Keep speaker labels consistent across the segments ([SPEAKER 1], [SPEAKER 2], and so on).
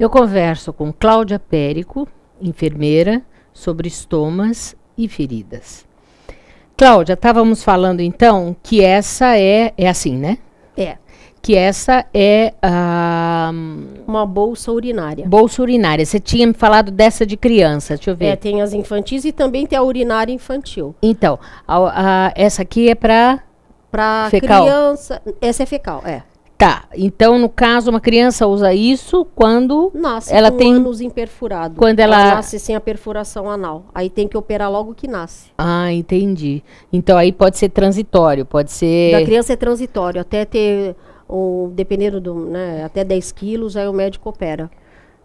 [SPEAKER 1] Eu converso com Cláudia Périco, enfermeira, sobre estomas e feridas. Cláudia, estávamos falando então que essa é. É assim, né? É. Que essa é.
[SPEAKER 2] Uma bolsa urinária.
[SPEAKER 1] Bolsa urinária. Você tinha me falado dessa de criança, deixa eu ver. É, tem
[SPEAKER 2] as infantis e também tem a urinária infantil.
[SPEAKER 1] Então, a, a, essa aqui é para.
[SPEAKER 2] Para criança. Essa é fecal, é.
[SPEAKER 1] Tá, então no caso uma criança usa isso quando nasce ela tem ânus
[SPEAKER 2] imperfurado. Quando ela... ela... nasce sem a perfuração anal, aí tem que operar logo que nasce.
[SPEAKER 1] Ah, entendi. Então aí pode ser transitório, pode ser Da criança é
[SPEAKER 2] transitório, até ter o dependendo do, né,
[SPEAKER 1] até 10 quilos aí o médico opera.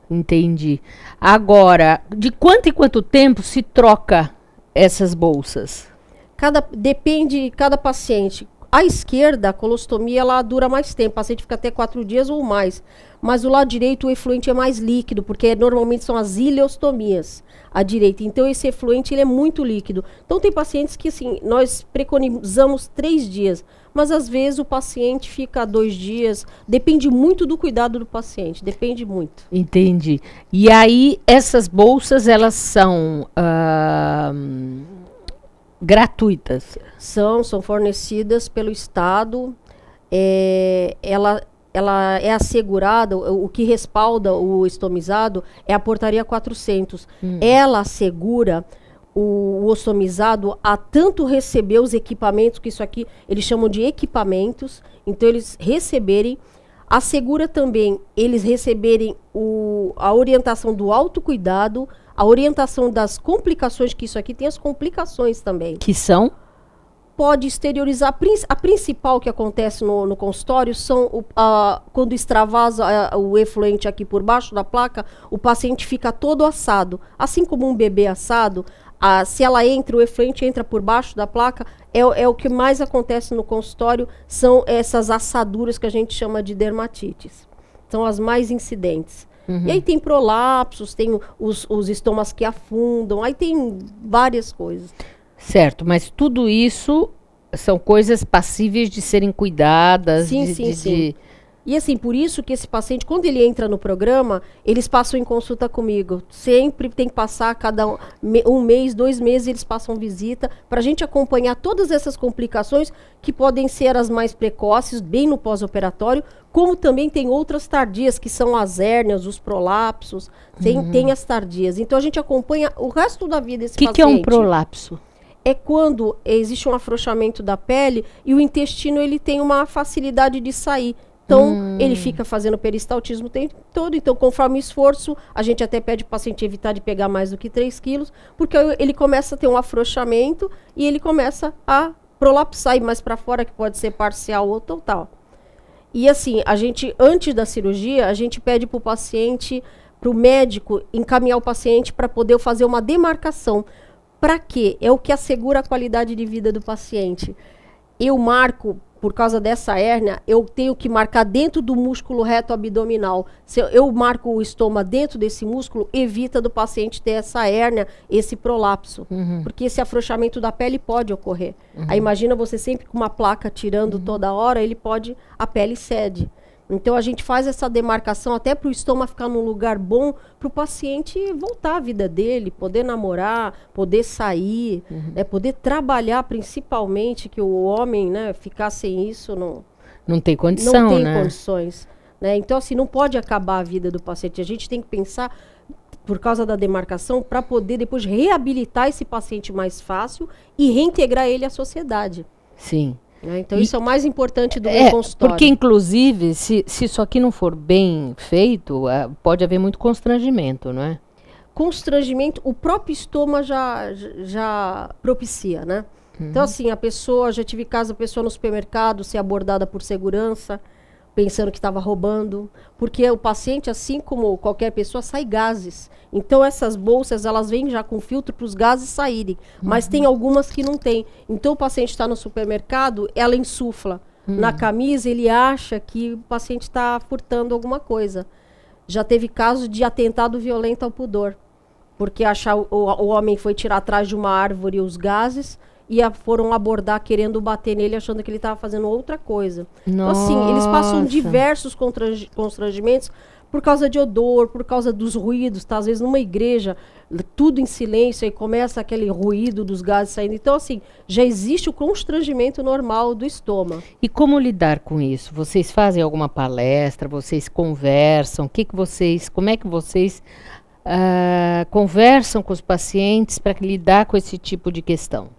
[SPEAKER 1] Entendi. Agora, de quanto em quanto tempo se troca essas bolsas? Cada depende
[SPEAKER 2] cada paciente à esquerda, a colostomia, ela dura mais tempo, o paciente fica até quatro dias ou mais. Mas o lado direito, o efluente é mais líquido, porque normalmente são as ileostomias à direita. Então, esse efluente ele é muito líquido. Então, tem pacientes que, assim, nós preconizamos três dias, mas às vezes o paciente fica dois dias. Depende muito do cuidado do paciente, depende muito.
[SPEAKER 1] Entendi. E aí, essas bolsas, elas são. Uh gratuitas.
[SPEAKER 2] São, são fornecidas pelo Estado. É, ela, ela é assegurada, o, o que respalda o estomizado é a portaria 400. Hum. Ela assegura o, o ostomizado a tanto receber os equipamentos, que isso aqui eles chamam de equipamentos, então eles receberem, assegura também eles receberem o, a orientação do autocuidado, cuidado a orientação das complicações que isso aqui tem as complicações também. Que são? Pode exteriorizar. A principal que acontece no, no consultório são o, a, quando extravasa a, é, o efluente aqui por baixo da placa, o paciente fica todo assado. Assim como um bebê assado, a, se ela entra, o efluente entra por baixo da placa, é, é o que mais acontece no consultório, são essas assaduras que a gente chama de dermatites. São as mais incidentes. Uhum. E aí uhum. tem prolapsos, tem os, os estomas que afundam, aí tem várias coisas.
[SPEAKER 1] Certo, mas tudo isso são coisas passíveis de serem cuidadas, sim, de, sim, de, sim. De e assim, por isso que esse
[SPEAKER 2] paciente, quando ele entra no programa, eles passam em consulta comigo. Sempre tem que passar, cada um, um mês, dois meses, eles passam visita para a gente acompanhar todas essas complicações que podem ser as mais precoces, bem no pós-operatório, como também tem outras tardias, que são as hérnias, os prolapsos, tem, uhum. tem as tardias. Então a gente acompanha o resto da vida esse que paciente. O que é um prolapso? é quando existe um afrouxamento da pele e o intestino ele tem uma facilidade de sair. Então, hum. ele fica fazendo peristaltismo o tempo todo. Então, conforme o esforço, a gente até pede para o paciente evitar de pegar mais do que 3 quilos, porque ele começa a ter um afrouxamento e ele começa a prolapsar e mais para fora, que pode ser parcial ou total. E assim, a gente, antes da cirurgia, a gente pede para o paciente, para o médico, encaminhar o paciente para poder fazer uma demarcação. Para quê? É o que assegura a qualidade de vida do paciente. Eu marco por causa dessa hérnia, eu tenho que marcar dentro do músculo reto abdominal. Se eu marco o estômago dentro desse músculo, evita do paciente ter essa hérnia, esse prolapso. Uhum. Porque esse afrouxamento da pele pode ocorrer. Uhum. Aí imagina você sempre com uma placa tirando uhum. toda hora, ele pode, a pele cede. Então a gente faz essa demarcação até para o estômago ficar num lugar bom para o paciente voltar à vida dele, poder namorar, poder sair, uhum. Né, poder trabalhar principalmente, que o homem né, ficar sem isso não,
[SPEAKER 1] não tem condição. Não tem né?
[SPEAKER 2] condições. Né? Então, assim, não pode acabar a vida do paciente. A gente tem que pensar por causa da demarcação, para poder depois reabilitar esse paciente mais fácil e reintegrar ele à sociedade. Sim. Né? Então, e, isso é o mais importante do é, meu consultório. Porque,
[SPEAKER 1] inclusive, se, se isso aqui não for bem feito, é, pode haver muito constrangimento, não é?
[SPEAKER 2] Constrangimento, o próprio estômago já, já propicia, né? Então, uhum. Então, assim, a pessoa, já tive caso, a pessoa no supermercado ser abordada por segurança, pensando que estava roubando, porque o paciente, assim como qualquer pessoa, sai gases. Então essas bolsas elas vêm já com filtro para os gases saírem, uhum. mas tem uhum. algumas que não tem. Então o paciente está no supermercado, ela insufla uhum. na camisa, ele acha que o paciente está furtando alguma coisa. Já teve caso de atentado violento ao pudor, porque achar o, o homem foi tirar atrás de uma árvore os gases e a, foram abordar querendo bater nele, achando que ele estava fazendo outra coisa. Nossa. Então, assim, eles passam diversos constrangimentos por causa de odor, por causa dos ruídos, tá? Às vezes numa igreja, tudo em silêncio, e começa aquele ruído dos gases saindo. Então, assim, já existe o constrangimento normal do estômago.
[SPEAKER 1] E como lidar com isso? Vocês fazem alguma palestra? Vocês conversam? Que que vocês, como é que vocês uh, conversam com os pacientes para lidar com esse tipo de questão?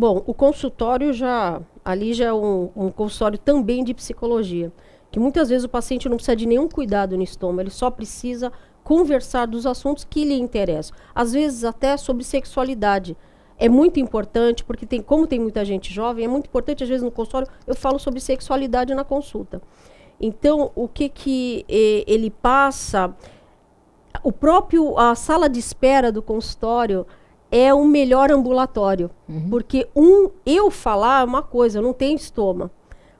[SPEAKER 2] Bom, o consultório já. Ali já é um, um consultório também de psicologia. Que muitas vezes o paciente não precisa de nenhum cuidado no estômago, ele só precisa conversar dos assuntos que lhe interessam. Às vezes até sobre sexualidade. É muito importante, porque tem, como tem muita gente jovem, é muito importante, às vezes, no consultório, eu falo sobre sexualidade na consulta. Então, o que, que eh, ele passa. O próprio, a sala de espera do consultório é o melhor ambulatório. Uhum. Porque um, eu falar é uma coisa, eu não tenho estoma.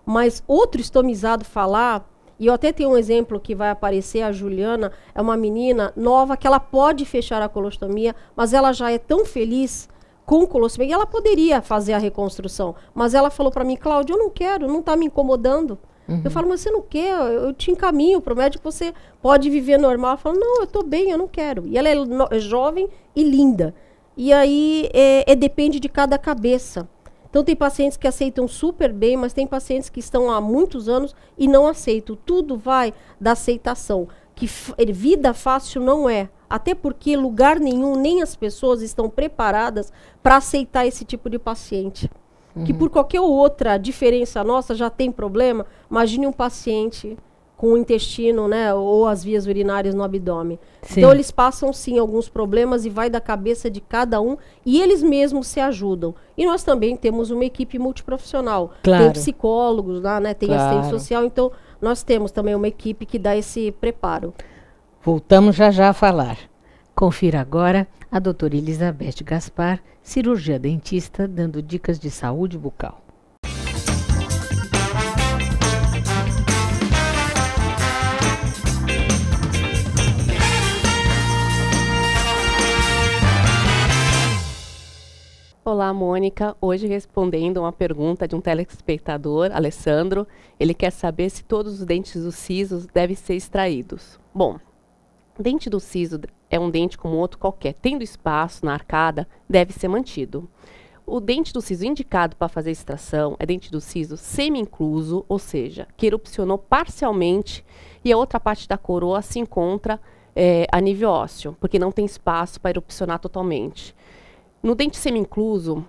[SPEAKER 2] Mas outro estomizado falar, e eu até tenho um exemplo que vai aparecer, a Juliana, é uma menina nova que ela pode fechar a colostomia, mas ela já é tão feliz com colostomia, e ela poderia fazer a reconstrução. Mas ela falou para mim, Cláudia, eu não quero, não está me incomodando. Uhum. Eu falo, mas você não quer? Eu te encaminho para o médico, você pode viver normal. Ela fala, não, eu estou bem, eu não quero. E ela é, no, é jovem e linda. E aí é, é, depende de cada cabeça. Então tem pacientes que aceitam super bem, mas tem pacientes que estão há muitos anos e não aceitam. Tudo vai da aceitação. Que é, vida fácil não é. Até porque lugar nenhum, nem as pessoas estão preparadas para aceitar esse tipo de paciente. Uhum. Que por qualquer outra diferença nossa já tem problema. Imagine um paciente com o intestino, né, ou as vias urinárias no abdômen. Sim. Então eles passam sim alguns problemas e vai da cabeça de cada um e eles mesmos se ajudam. E nós também temos uma equipe multiprofissional. Claro. Tem psicólogos lá, né, tem claro. assistente social, então nós temos também uma equipe que dá esse preparo.
[SPEAKER 1] Voltamos já já a falar. Confira agora a doutora Elizabeth Gaspar, cirurgia dentista, dando dicas de saúde bucal.
[SPEAKER 3] Olá, Mônica. Hoje respondendo uma pergunta de um telespectador, Alessandro. Ele quer saber se todos os dentes do siso devem ser extraídos. Bom, dente do siso é um dente como outro qualquer. Tendo espaço na arcada, deve ser mantido. O dente do siso indicado para fazer extração é dente do siso semi-incluso, ou seja, que erupcionou parcialmente e a outra parte da coroa se encontra é, a nível ósseo, porque não tem espaço para erupcionar totalmente. No dente semi-incluso,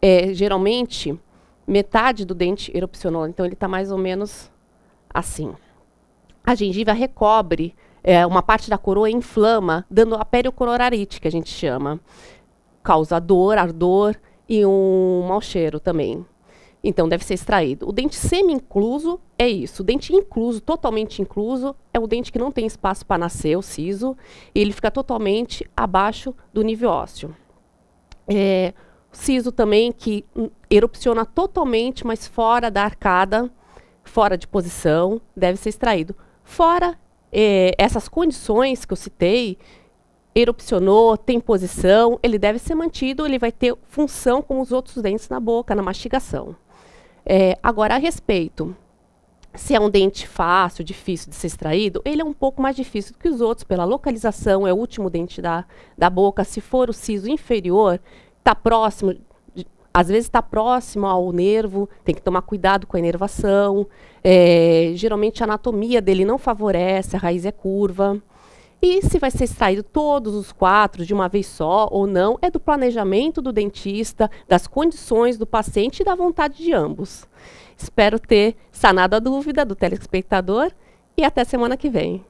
[SPEAKER 3] é, geralmente, metade do dente erupcionou, então ele está mais ou menos assim. A gengiva recobre é, uma parte da coroa inflama, dando a periocororarite, que a gente chama. Causa dor, ardor e um mau cheiro também. Então, deve ser extraído. O dente semi-incluso é isso. O dente incluso, totalmente incluso, é o dente que não tem espaço para nascer, o siso, e ele fica totalmente abaixo do nível ósseo. É, siso também que hum, erupciona totalmente, mas fora da arcada, fora de posição, deve ser extraído. Fora é, essas condições que eu citei, erupcionou, tem posição, ele deve ser mantido, ele vai ter função como os outros dentes na boca, na mastigação. É, agora, a respeito se é um dente fácil, difícil de ser extraído, ele é um pouco mais difícil do que os outros pela localização, é o último dente da, da boca. Se for o siso inferior, está próximo, às vezes está próximo ao nervo, tem que tomar cuidado com a inervação. É, geralmente a anatomia dele não favorece, a raiz é curva. E se vai ser extraído todos os quatro de uma vez só ou não, é do planejamento do dentista, das condições do paciente e da vontade de ambos. Espero ter sanado a dúvida do telespectador e até semana que vem.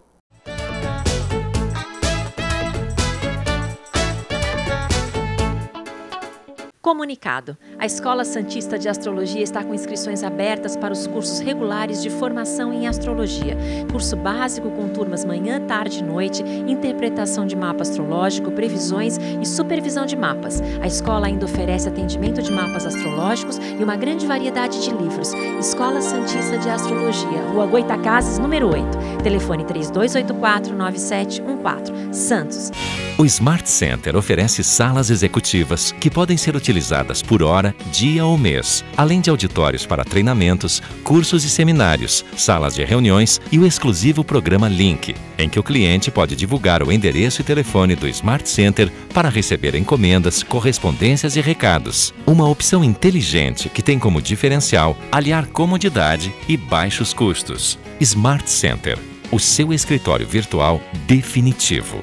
[SPEAKER 2] Comunicado. A Escola Santista de Astrologia está com inscrições abertas para os cursos regulares de formação em astrologia. Curso básico com turmas manhã, tarde e noite, interpretação de mapa astrológico, previsões e supervisão de mapas. A escola ainda oferece atendimento de mapas astrológicos e uma grande variedade de livros. Escola Santista de Astrologia, Rua Goitacazes, número 8. Telefone 3284-9714. Santos.
[SPEAKER 1] O Smart Center oferece salas executivas que podem ser utilizadas por hora dia ou mês, além de auditórios para treinamentos, cursos e seminários, salas de reuniões e o exclusivo programa Link, em que o cliente pode divulgar o endereço e telefone do Smart Center para receber encomendas, correspondências e recados. Uma opção inteligente que tem como diferencial aliar comodidade e baixos custos. Smart Center, o seu escritório virtual definitivo.